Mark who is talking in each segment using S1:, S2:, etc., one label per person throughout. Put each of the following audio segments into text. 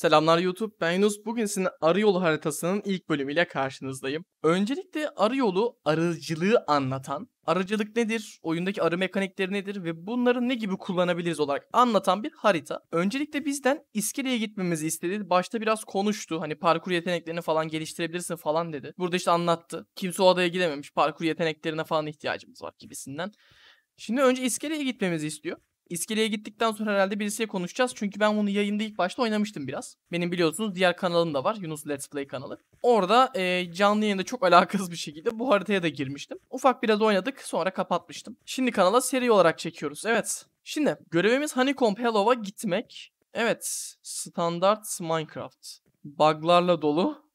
S1: Selamlar YouTube, ben Yunus. Bugün sizin arı yolu haritasının ilk bölümüyle karşınızdayım. Öncelikle arı yolu arıcılığı anlatan, arıcılık nedir, oyundaki arı mekanikleri nedir ve bunları ne gibi kullanabiliriz olarak anlatan bir harita. Öncelikle bizden iskeleye gitmemizi istedi. Başta biraz konuştu. Hani parkur yeteneklerini falan geliştirebilirsin falan dedi. Burada işte anlattı. Kimse o adaya gidememiş. Parkur yeteneklerine falan ihtiyacımız var gibisinden. Şimdi önce iskeleye gitmemizi istiyor. İskeleye gittikten sonra herhalde birisiyle konuşacağız. Çünkü ben bunu yayında ilk başta oynamıştım biraz. Benim biliyorsunuz diğer kanalım da var. Yunus Let's Play kanalı. Orada e, canlı yayında çok alakasız bir şekilde bu haritaya da girmiştim. Ufak biraz oynadık sonra kapatmıştım. Şimdi kanala seri olarak çekiyoruz. Evet. Şimdi görevimiz Honeycomb Hellow'a gitmek. Evet. Standart Minecraft. Buglarla dolu.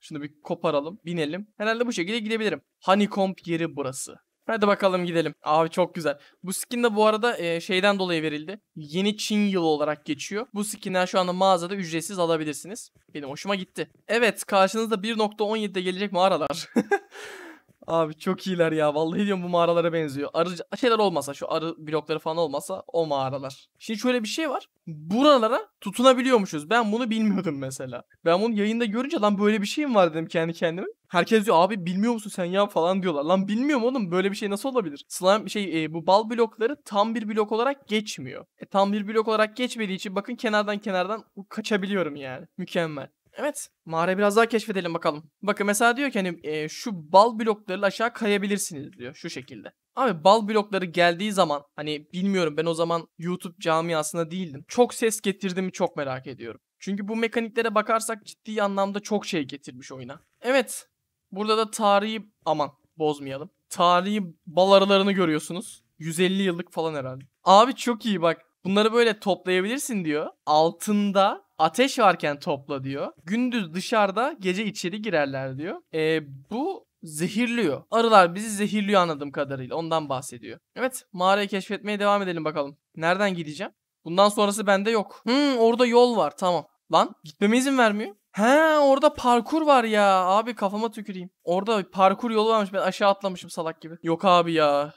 S1: Şunu bir koparalım, binelim. Herhalde bu şekilde gidebilirim. Honeycomb yeri burası. Hadi bakalım gidelim. Abi çok güzel. Bu skin de bu arada e, şeyden dolayı verildi. Yeni Çin yılı olarak geçiyor. Bu skinler şu anda mağazada ücretsiz alabilirsiniz. Benim hoşuma gitti. Evet karşınızda 1.17'de gelecek mağaralar. Abi çok iyiler ya. Vallahi diyorum bu mağaralara benziyor. Arı şeyler olmasa şu arı blokları falan olmasa o mağaralar. Şimdi şöyle bir şey var. Buralara tutunabiliyormuşuz. Ben bunu bilmiyordum mesela. Ben bunu yayında görünce lan böyle bir şey mi var dedim kendi kendime. Herkes diyor abi bilmiyor musun sen ya falan diyorlar. Lan bilmiyorum oğlum böyle bir şey nasıl olabilir? Slime şey e, bu bal blokları tam bir blok olarak geçmiyor. E, tam bir blok olarak geçmediği için bakın kenardan kenardan kaçabiliyorum yani. Mükemmel. Evet. mağara biraz daha keşfedelim bakalım. Bakın mesela diyor ki hani e, şu bal blokları aşağı kayabilirsiniz diyor şu şekilde. Abi bal blokları geldiği zaman hani bilmiyorum ben o zaman YouTube camiasında değildim. Çok ses getirdi mi çok merak ediyorum. Çünkü bu mekaniklere bakarsak ciddi anlamda çok şey getirmiş oyuna. Evet. Burada da tarihi aman bozmayalım. Tarihi bal arılarını görüyorsunuz. 150 yıllık falan herhalde. Abi çok iyi bak. Bunları böyle toplayabilirsin diyor. Altında ateş varken topla diyor. Gündüz dışarıda gece içeri girerler diyor. E, bu zehirliyor. Arılar bizi zehirliyor anladığım kadarıyla. Ondan bahsediyor. Evet mağarayı keşfetmeye devam edelim bakalım. Nereden gideceğim? Bundan sonrası bende yok. Hmm orada yol var tamam. Lan gitmeme izin vermiyor. He orada parkur var ya. Abi kafama tüküreyim. Orada parkur yolu varmış ben aşağı atlamışım salak gibi. Yok abi ya.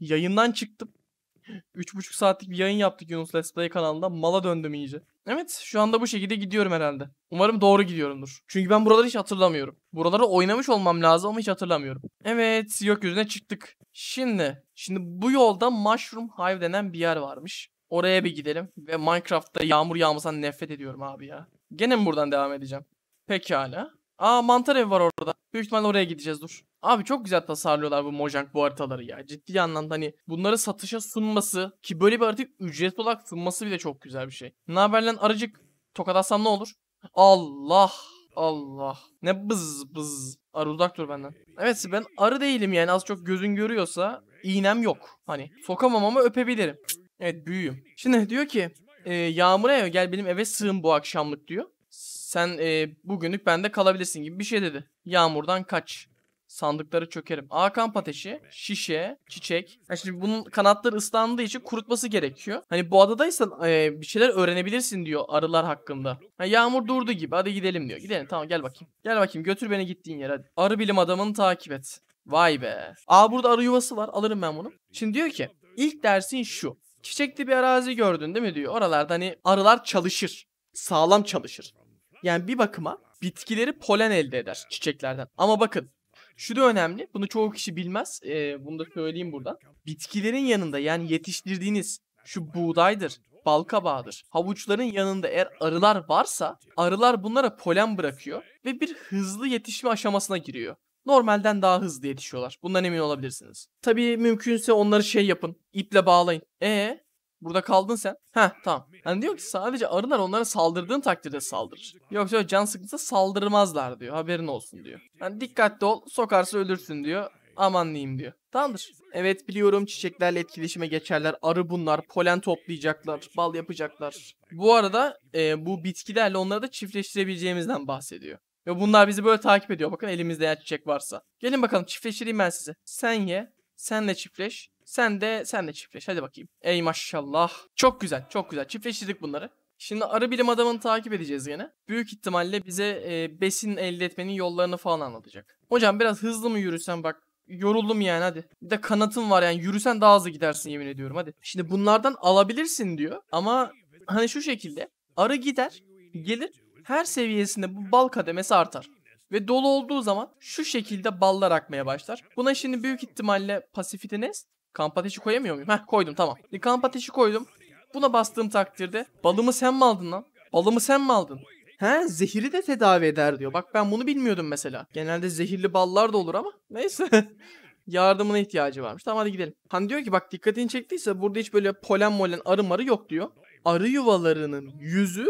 S1: Yayından çıktım. 3,5 saatlik bir yayın yaptık Yunus Let's Play kanalında. Mala döndüm iyice. Evet şu anda bu şekilde gidiyorum herhalde. Umarım doğru gidiyorumdur. Çünkü ben buraları hiç hatırlamıyorum. Buraları oynamış olmam lazım ama hiç hatırlamıyorum. Evet gökyüzüne çıktık. Şimdi, şimdi bu yolda Mushroom Hive denen bir yer varmış. Oraya bir gidelim. Ve Minecraft'ta yağmur yağmasan nefret ediyorum abi ya. Gene mi buradan devam edeceğim? Pekala. Aa mantar evi var orada. Büyük ihtimalle oraya gideceğiz dur. Abi çok güzel tasarlıyorlar bu Mojang bu haritaları ya. Ciddi anlamda hani bunları satışa sunması ki böyle bir haritayı ücretli olarak sunması bile çok güzel bir şey. Ne haber lan aracık tokatlatsam ne olur? Allah Allah. Ne bız bız. Arı uzak dur benden. Evet ben arı değilim yani az çok gözün görüyorsa iğnem yok. Hani sokamam ama öpebilirim. Evet büyüğüm. Şimdi diyor ki e, ee, Yağmur ev gel benim eve sığın bu akşamlık diyor. Sen e, bugünlük bende kalabilirsin gibi bir şey dedi. Yağmurdan kaç. Sandıkları çökerim. A kamp ateşi, şişe, çiçek. Yani şimdi bunun kanatları ıslandığı için kurutması gerekiyor. Hani bu adadaysan e, bir şeyler öğrenebilirsin diyor arılar hakkında. Ha, yağmur durdu gibi hadi gidelim diyor. Gidelim tamam gel bakayım. Gel bakayım götür beni gittiğin yere hadi. Arı bilim adamını takip et. Vay be. Aa burada arı yuvası var alırım ben bunu. Şimdi diyor ki ilk dersin şu. Çiçekli bir arazi gördün değil mi diyor. Oralarda hani arılar çalışır. Sağlam çalışır. Yani bir bakıma bitkileri polen elde eder çiçeklerden. Ama bakın şu da önemli. Bunu çoğu kişi bilmez. Ee, bunu da söyleyeyim buradan. Bitkilerin yanında yani yetiştirdiğiniz şu buğdaydır, balkabağdır. Havuçların yanında eğer arılar varsa arılar bunlara polen bırakıyor ve bir hızlı yetişme aşamasına giriyor. Normalden daha hızlı yetişiyorlar. Bundan emin olabilirsiniz. Tabii mümkünse onları şey yapın. iple bağlayın. E Burada kaldın sen. Ha tamam. Hani diyor ki sadece arılar onlara saldırdığın takdirde saldırır. Yoksa can sıkıntısı saldırmazlar diyor. Haberin olsun diyor. Hani dikkatli ol sokarsa ölürsün diyor. Amanlayayım diyor. Tamamdır. Evet biliyorum çiçeklerle etkileşime geçerler. Arı bunlar. Polen toplayacaklar. Bal yapacaklar. Bu arada e, bu bitkilerle onları da çiftleştirebileceğimizden bahsediyor. Ve bunlar bizi böyle takip ediyor. Bakın elimizde eğer çiçek varsa. Gelin bakalım çiftleştireyim ben size. Sen ye. Senle çiftleş. Sen de sen de çiftleş. Hadi bakayım. Ey maşallah. Çok güzel. Çok güzel. Çiftleştirdik bunları. Şimdi arı bilim adamını takip edeceğiz yine. Büyük ihtimalle bize e, besin elde etmenin yollarını falan anlatacak. Hocam biraz hızlı mı yürüsen bak yoruldum yani hadi. Bir de kanatın var yani yürüsen daha hızlı gidersin yemin ediyorum hadi. Şimdi bunlardan alabilirsin diyor ama hani şu şekilde arı gider gelir her seviyesinde bu bal kademesi artar. Ve dolu olduğu zaman şu şekilde ballar akmaya başlar. Buna şimdi büyük ihtimalle Pasifidines Kamp ateşi koyamıyor muyum? Heh koydum tamam. Bir e, kamp ateşi koydum. Buna bastığım takdirde balımı sen mi aldın lan? Balımı sen mi aldın? He zehiri de tedavi eder diyor. Bak ben bunu bilmiyordum mesela. Genelde zehirli ballar da olur ama neyse. Yardımına ihtiyacı varmış. Tamam hadi gidelim. Han diyor ki bak dikkatini çektiyse burada hiç böyle polen molen arı marı yok diyor. Arı yuvalarının yüzü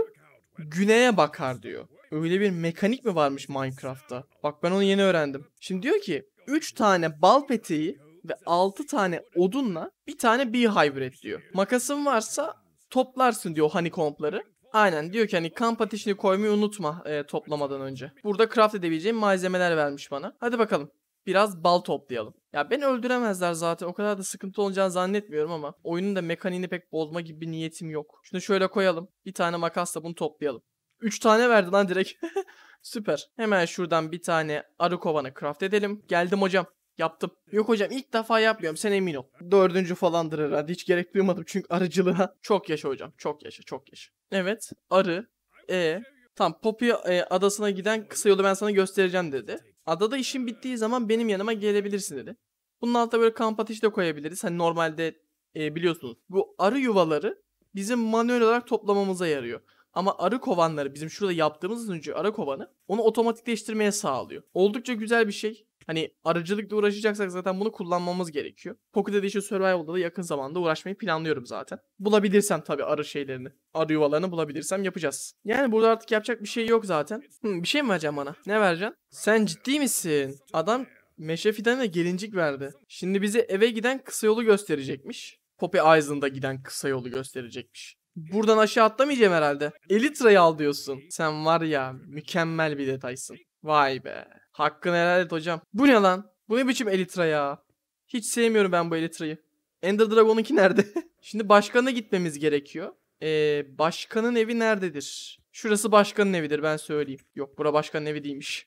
S1: güneye bakar diyor. Öyle bir mekanik mi varmış Minecraft'ta? Bak ben onu yeni öğrendim. Şimdi diyor ki 3 tane bal peteği ve 6 tane odunla bir tane hybrid diyor. Makasın varsa toplarsın diyor honeycombları. Aynen diyor ki hani kamp ateşini koymayı unutma e, toplamadan önce. Burada craft edebileceğim malzemeler vermiş bana. Hadi bakalım biraz bal toplayalım. Ya beni öldüremezler zaten. O kadar da sıkıntı olacağını zannetmiyorum ama oyunun da mekaniğini pek bozma gibi bir niyetim yok. Şunu şöyle koyalım. Bir tane makasla bunu toplayalım. 3 tane verdi lan direkt. Süper. Hemen şuradan bir tane arı kovanı craft edelim. Geldim hocam. Yaptım. Yok hocam ilk defa yapmıyorum sen emin ol. Dördüncü falandır herhalde hiç gerek duymadım çünkü arıcılığa. Çok yaşa hocam çok yaşa çok yaşa. Evet arı. E Tam Poppy e, adasına giden kısa yolu ben sana göstereceğim dedi. Adada işin bittiği zaman benim yanıma gelebilirsin dedi. Bunun altına böyle kamp ateşi de koyabiliriz. Hani normalde e, biliyorsunuz bu arı yuvaları bizim manuel olarak toplamamıza yarıyor. Ama arı kovanları bizim şurada yaptığımız önce arı kovanı onu otomatikleştirmeye sağlıyor. Oldukça güzel bir şey. Hani arıcılıkla uğraşacaksak zaten bunu kullanmamız gerekiyor. Pocket Edition şey Survival'da da yakın zamanda uğraşmayı planlıyorum zaten. Bulabilirsem tabii arı şeylerini, arı yuvalarını bulabilirsem yapacağız. Yani burada artık yapacak bir şey yok zaten. Hı, bir şey mi vereceğim bana? Ne vereceksin? Sen ciddi misin? Adam meşe fidanına gelincik verdi. Şimdi bize eve giden kısa yolu gösterecekmiş. Poppy Island'a giden kısa yolu gösterecekmiş. Buradan aşağı atlamayacağım herhalde. Elitra'yı al diyorsun. Sen var ya mükemmel bir detaysın. Vay be. Hakkını helal et hocam. Bu ne lan? Bu ne biçim Elytra ya? Hiç sevmiyorum ben bu Elytra'yı. Ender Dragon'unki nerede? Şimdi başkana gitmemiz gerekiyor. Ee, başkanın evi nerededir? Şurası başkanın evidir ben söyleyeyim. Yok bura başkanın evi değilmiş.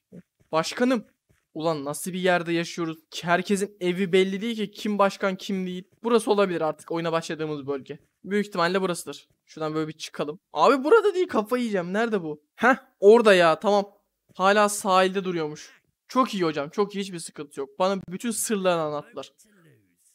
S1: Başkanım. Ulan nasıl bir yerde yaşıyoruz? Herkesin evi belli değil ki kim başkan kim değil. Burası olabilir artık oyuna başladığımız bölge. Büyük ihtimalle burasıdır. Şuradan böyle bir çıkalım. Abi burada değil kafa yiyeceğim. Nerede bu? Heh orada ya tamam. Hala sahilde duruyormuş. Çok iyi hocam. Çok iyi. Hiçbir sıkıntı yok. Bana bütün sırlarını anlattılar.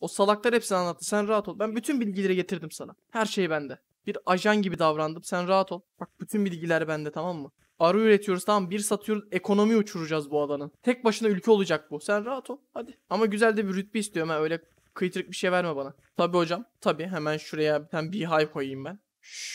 S1: O salaklar hepsini anlattı. Sen rahat ol. Ben bütün bilgileri getirdim sana. Her şey bende. Bir ajan gibi davrandım. Sen rahat ol. Bak bütün bilgiler bende tamam mı? Arı üretiyoruz tamam bir satıyoruz ekonomi uçuracağız bu alanın. Tek başına ülke olacak bu. Sen rahat ol hadi. Ama güzel de bir rütbe istiyorum ha öyle kıytırık bir şey verme bana. Tabi hocam tabi hemen şuraya ben beehive koyayım ben.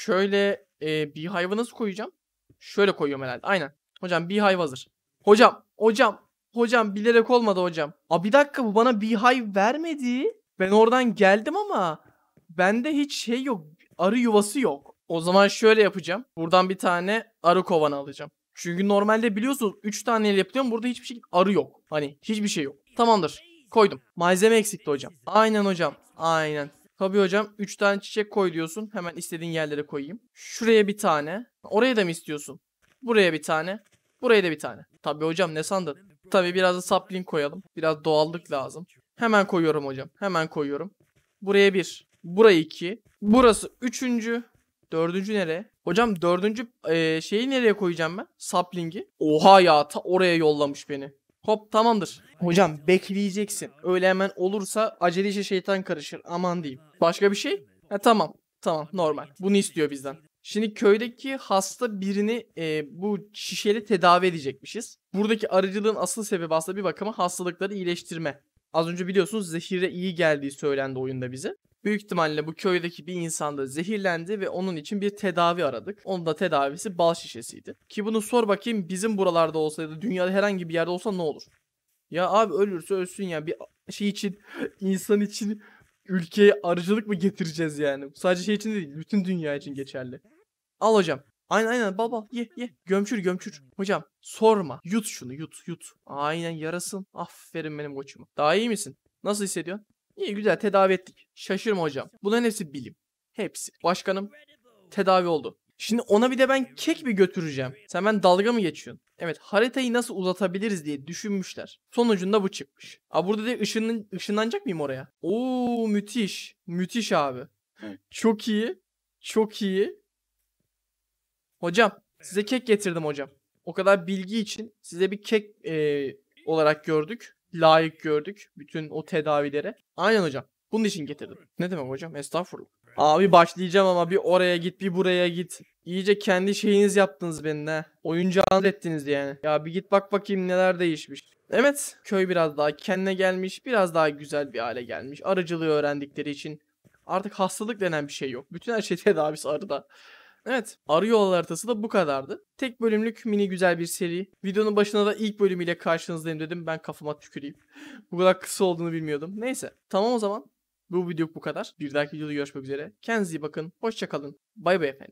S1: Şöyle e, beehive'ı nasıl koyacağım? Şöyle koyuyorum herhalde aynen. Hocam beehive hazır. Hocam, hocam, hocam bilerek olmadı hocam. A bir dakika bu bana bir beehive vermedi. Ben oradan geldim ama bende hiç şey yok. Arı yuvası yok. O zaman şöyle yapacağım. Buradan bir tane arı kovanı alacağım. Çünkü normalde biliyorsunuz 3 tane yapıyorum. Burada hiçbir şey arı yok. Hani hiçbir şey yok. Tamamdır. Koydum. Malzeme eksikti hocam. Aynen hocam. Aynen. Tabii hocam 3 tane çiçek koy diyorsun. Hemen istediğin yerlere koyayım. Şuraya bir tane. Oraya da mı istiyorsun? Buraya bir tane. Burayı da bir tane. Tabii hocam ne sandın? Tabii biraz da sapling koyalım. Biraz doğallık lazım. Hemen koyuyorum hocam. Hemen koyuyorum. Buraya bir. Buraya iki. Burası üçüncü. Dördüncü nereye? Hocam dördüncü e, şeyi nereye koyacağım ben? Saplingi. Oha ya ta oraya yollamış beni. Hop tamamdır. Hocam bekleyeceksin. Öyle hemen olursa acele işe şeytan karışır. Aman diyeyim. Başka bir şey? Ha, tamam. Tamam normal. Bunu istiyor bizden. Şimdi köydeki hasta birini e, bu şişeli tedavi edecekmişiz. Buradaki arıcılığın asıl sebebi aslında bir bakıma hastalıkları iyileştirme. Az önce biliyorsunuz zehire iyi geldiği söylendi oyunda bize. Büyük ihtimalle bu köydeki bir insanda zehirlendi ve onun için bir tedavi aradık. Onun da tedavisi bal şişesiydi. Ki bunu sor bakayım bizim buralarda olsaydı dünyada herhangi bir yerde olsa ne olur? Ya abi ölürse ölsün ya bir şey için insan için ülkeye arıcılık mı getireceğiz yani? Sadece şey için değil, bütün dünya için geçerli. Al hocam. Aynen aynen baba ye ye. Gömçür gömçür. Hocam sorma. Yut şunu yut yut. Aynen yarasın. Aferin benim koçuma. Daha iyi misin? Nasıl hissediyorsun? İyi güzel tedavi ettik. Şaşırma hocam. Bunların hepsi bilim. Hepsi. Başkanım tedavi oldu. Şimdi ona bir de ben kek mi götüreceğim? Sen ben dalga mı geçiyorsun? Evet haritayı nasıl uzatabiliriz diye düşünmüşler. Sonucunda bu çıkmış. Aa burada da ışının, ışınlanacak mıyım oraya? Oo müthiş. Müthiş abi. Çok iyi. Çok iyi. Hocam size kek getirdim hocam. O kadar bilgi için size bir kek e, olarak gördük. Layık gördük bütün o tedavilere. Aynen hocam. Bunun için getirdim. Ne demek hocam? Estağfurullah. Abi başlayacağım ama bir oraya git bir buraya git. İyice kendi şeyiniz yaptınız beni ha. Oyuncağınız ettiniz yani. Ya bir git bak bakayım neler değişmiş. Evet köy biraz daha kendine gelmiş. Biraz daha güzel bir hale gelmiş. Arıcılığı öğrendikleri için. Artık hastalık denen bir şey yok. Bütün her şey tedavisi arıda. Evet arı yol haritası da bu kadardı. Tek bölümlük mini güzel bir seri. Videonun başına da ilk bölümüyle karşınızdayım dedim. Ben kafama tüküreyim. bu kadar kısa olduğunu bilmiyordum. Neyse tamam o zaman. Bu video bu kadar. Bir dahaki videoda görüşmek üzere. Kendinize iyi bakın. Hoşçakalın. Bay bay efendim.